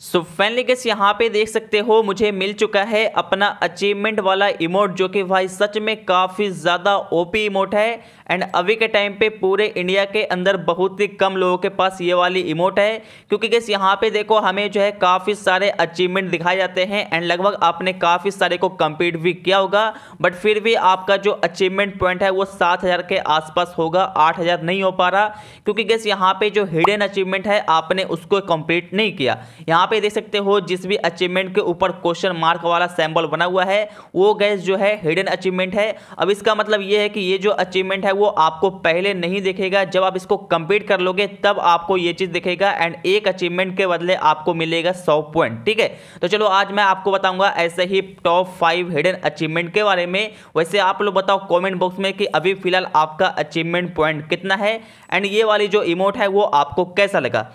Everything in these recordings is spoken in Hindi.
सो फाइनली गेस यहाँ पे देख सकते हो मुझे मिल चुका है अपना अचीवमेंट वाला इमोट जो कि भाई सच में काफ़ी ज़्यादा ओपी इमोट है एंड अभी के टाइम पे पूरे इंडिया के अंदर बहुत ही कम लोगों के पास ये वाली इमोट है क्योंकि गैस यहाँ पे देखो हमें जो है काफ़ी सारे अचीवमेंट दिखाए जाते हैं एंड लगभग आपने काफ़ी सारे को कम्पीट भी किया होगा बट फिर भी आपका जो अचीवमेंट पॉइंट है वो सात हज़ार के आसपास होगा आठ हज़ार नहीं हो पा रहा क्योंकि गैस यहाँ पर जो हिडन अचीवमेंट है आपने उसको कम्प्लीट नहीं किया यहाँ यहाँ पे देख सकते हो जिस भी अचीवमेंट के ऊपर क्वेश्चन मार्क वाला सैम्बल बना हुआ है वो गैस जो है हिडन अचीवमेंट है अब इसका मतलब ये है कि ये जो अचीवमेंट है वो आपको पहले नहीं दिखेगा जब आप इसको कंप्लीट कर लोगे तब आपको ये चीज़ दिखेगा एंड एक अचीवमेंट के बदले आपको मिलेगा सौ पॉइंट ठीक है तो चलो आज मैं आपको बताऊंगा ऐसे ही टॉप फाइव हिडन अचीवमेंट के बारे में वैसे आप लोग बताओ कॉमेंट बॉक्स में कि अभी फिलहाल आपका अचीवमेंट पॉइंट कितना है एंड ये वाली जो इमोट है वो आपको कैसा लगा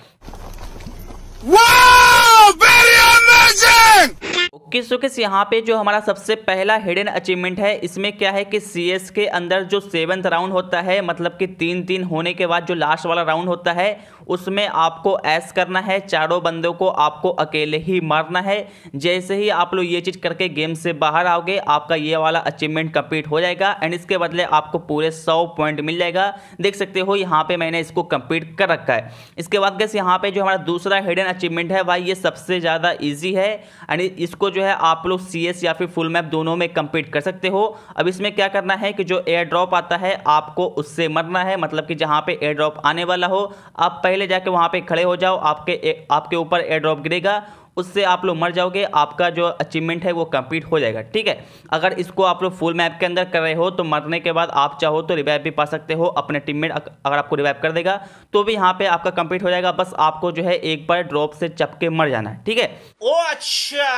ओके सो किस यहाँ पे जो हमारा सबसे पहला हिडन अचीवमेंट है इसमें क्या है कि सी के अंदर जो सेवेंथ राउंड होता है मतलब कि तीन तीन होने के बाद जो लास्ट वाला राउंड होता है उसमें आपको ऐस करना है चारों बंदों को आपको अकेले ही मारना है जैसे ही आप लोग ये चीज़ करके गेम से बाहर आओगे आपका ये वाला अचीवमेंट कंप्लीट हो जाएगा एंड इसके बदले आपको पूरे सौ पॉइंट मिल जाएगा देख सकते हो यहाँ पे मैंने इसको कंप्लीट कर रखा है इसके बाद गैस यहाँ पे जो हमारा दूसरा हिडन अचीवमेंट है भाई ये सबसे ज़्यादा ईजी है एंड इसको जो है आप लोग सी या फिर फुल मैप दोनों में कंप्लीट कर सकते हो अब इसमें क्या करना है कि जो एयर ड्रॉप आता है आपको उससे मरना है मतलब कि जहाँ पे एयर ड्रॉप आने वाला हो आप पहले पहले जाके वहाँ पे खड़े हो जाओ आपके ए, आपके ऊपर एयर ड्रॉप गिरेगा उससे आप लोग मर जाओगे आपका जो अचीवमेंट है वो कंप्लीट हो जाएगा ठीक है अगर इसको आप लोग फुल मैप के अंदर कर रहे हो तो मरने के बाद आप चाहो तो रिवाइव भी पा सकते हो अपने टीममेट अगर आपको रिवाइव कर देगा तो भी यहाँ पे आपका कंप्लीट हो जाएगा बस आपको जो है एक बार ड्रॉप से चपके मर जाना है ठीक है ओ अच्छा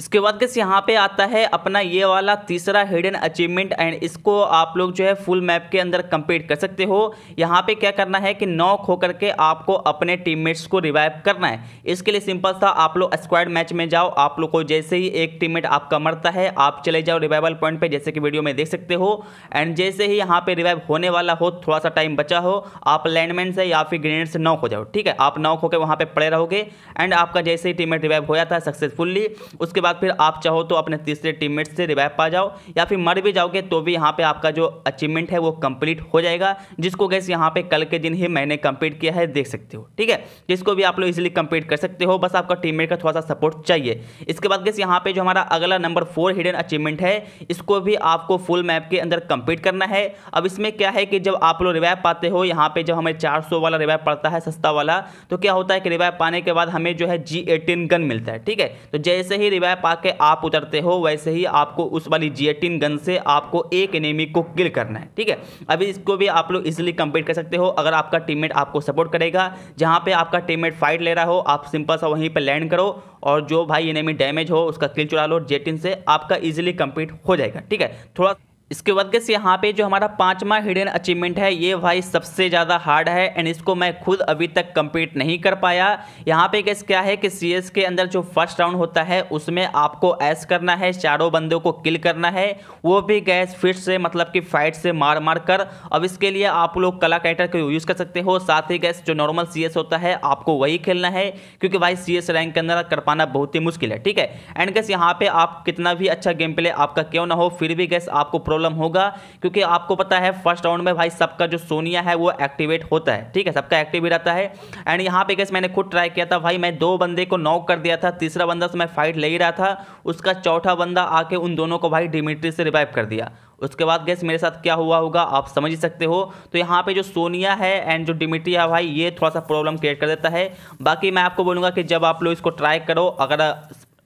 इसके बाद गैस यहाँ पे आता है अपना ये वाला तीसरा हिडन अचीवमेंट एंड इसको आप लोग जो है फुल मैप के अंदर कंप्लीट कर सकते हो यहाँ पे क्या करना है कि नौ खो के आपको अपने टीममेट्स को रिवाइव करना है इसके लिए सिंपल था आप लोग स्क्वाड मैच में जाओ आप लोग को जैसे ही एक टीम आपका मरता है आप चले जाओ रिवाइवल पॉइंट पर जैसे कि वीडियो में देख सकते हो एंड जैसे ही यहाँ पर रिवाइव होने वाला हो थोड़ा सा टाइम बचा हो आप लैंडमैन से या फिर ग्रेनेड से नौ खो जाओ ठीक है आप नौ खो के वहाँ पर पड़े रहोगे एंड आपका जैसे ही टीम रिवाइव हो जाता है सक्सेसफुल्ली उसके बाद बाद फिर आप चाहो तो अपने तीसरे टीममेट से रिवाइव पा जाओ या फिर मर भी जाओगे तो भी यहाँ पे आपका जो अचीवमेंट है वो कंप्लीट हो जाएगा जिसको गैस यहाँ पे कल के दिन ही मैंने कंप्लीट किया है देख सकते हो ठीक है जिसको भी आप लोग इजिली कंप्लीट कर सकते हो बस आपका टीम का थोड़ा सा सपोर्ट चाहिए इसके बाद गैस यहाँ पर जो हमारा अगला नंबर फोर हिडन अचीवमेंट है इसको भी आपको फुल मैप के अंदर कंप्लीट करना है अब इसमें क्या है कि जब आप लोग रिवाइव पाते हो यहाँ पे जब हमें 400 वाला रिवाइव पड़ता है सस्ता वाला तो क्या होता है कि रिवाइव पाने के बाद हमें जो है जी एटीन गन मिलता है ठीक है तो जैसे ही रिवाइव पा के आप उतरते हो वैसे ही आपको उस वाली जिएटिन गन से आपको एक एनिमी को किल करना है ठीक है अभी इसको भी आप लोग इजिली कंप्लीट कर सकते हो अगर आपका टीममेट आपको सपोर्ट करेगा जहाँ पे आपका टीममेट फाइट ले रहा हो आप सिंपल सा वहीं पर लैंड करो और जो भाई एनिमी डैमेज हो उसका किल चुरा लो जेटिन से आपका इजिली कंप्लीट हो जाएगा ठीक है थोड़ा इसके बाद कैसे यहाँ पे जो हमारा पाँचवा हिडन अचीवमेंट है ये भाई सबसे ज़्यादा हार्ड है एंड इसको मैं खुद अभी तक कंप्लीट नहीं कर पाया यहाँ पे कैसे क्या है कि सी के अंदर जो फर्स्ट राउंड होता है उसमें आपको ऐस करना है चारों बंदों को किल करना है वो भी गैस फिट से मतलब कि फाइट से मार मार कर अब इसके लिए आप लोग कला कैटर को यूज़ कर सकते हो साथ ही गैस जो नॉर्मल सी होता है आपको वही खेलना है क्योंकि भाई सी रैंक के अंदर कर पाना बहुत ही मुश्किल है ठीक है एंड गैस यहाँ पर आप कितना भी अच्छा गेम प्ले आपका क्यों ना हो फिर भी गैस आपको प्रॉब्लम प्रॉब्लम होगा क्योंकि आपको पता है फर्स्ट राउंड में भाई सबका जो सोनिया है वो एक्टिवेट होता है ठीक है सबका एक्टिव रहता है एंड यहाँ पे कैसे मैंने खुद ट्राई किया था भाई मैं दो बंदे को नॉक कर दिया था तीसरा बंदा से मैं फाइट ले ही रहा था उसका चौथा बंदा आके उन दोनों को भाई डिमिट्री से रिवाइव कर दिया उसके बाद गैस मेरे साथ क्या हुआ होगा आप समझ ही सकते हो तो यहाँ पे जो सोनिया है एंड जो डिमिट्री है भाई ये थोड़ा सा प्रॉब्लम क्रिएट कर देता है बाकी मैं आपको बोलूँगा कि जब आप लोग इसको ट्राई करो अगर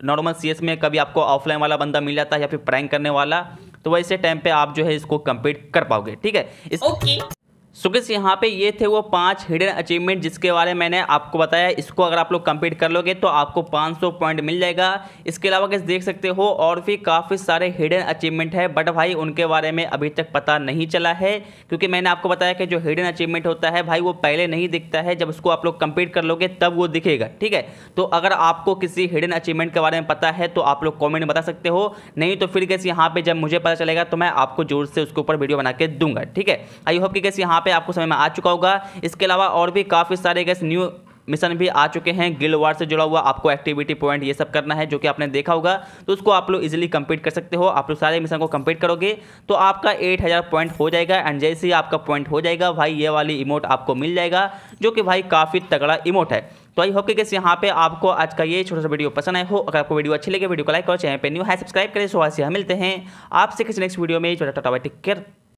नॉर्मल सीएस में कभी आपको ऑफलाइन वाला बंदा मिल जाता है या फिर प्रैंक करने वाला तो वैसे टाइम पे आप जो है इसको कंप्लीट कर पाओगे ठीक है इस... ओके okay. सो किस यहाँ पे ये थे वो पांच हिडन अचीवमेंट जिसके बारे में मैंने आपको बताया इसको अगर आप लोग कंप्लीट कर लोगे तो आपको 500 पॉइंट मिल जाएगा इसके अलावा कैसे देख सकते हो और भी काफ़ी सारे हिडन अचीवमेंट है बट भाई उनके बारे में अभी तक पता नहीं चला है क्योंकि मैंने आपको बताया कि जो हिडन अचीवमेंट होता है भाई वो पहले नहीं दिखता है जब उसको आप लोग कंप्लीट कर लोगे तब वो दिखेगा ठीक है तो अगर आपको किसी हिडन अचीवमेंट के बारे में पता है तो आप लोग कॉमेंट बता सकते हो नहीं तो फिर कैसे यहाँ पर जब मुझे पता चलेगा तो मैं आपको जोर से उसके ऊपर वीडियो बना के दूंगा ठीक है आई होप कि कैसे यहाँ पे आपको समय में आ चुका होगा इसके अलावा और भी काफ़ी सारे गैस न्यू मिशन भी आ चुके हैं गिल वार से जुड़ा हुआ आपको एक्टिविटी पॉइंट ये सब करना है जो कि आपने देखा होगा तो उसको आप लोग इजीली कंप्लीट कर सकते हो आप लोग सारे मिशन को कंप्लीट करोगे तो आपका 8000 पॉइंट हो जाएगा एंड जैसे ही आपका पॉइंट हो जाएगा भाई ये वाली इमोट आपको मिल जाएगा जो कि भाई काफ़ी तगड़ा इमोट है तो आई होप के किस यहाँ पे आपको आज का ये छोटा सा वीडियो पसंद आए हो अगर आपको वीडियो अच्छी लगे वीडियो को लाइक करो चैनल पर न्यू है सब्सक्राइब करें सुबह से हम मिलते हैं आपसे किसी नेक्स्ट वीडियो में छोटा टाटा टेक केयर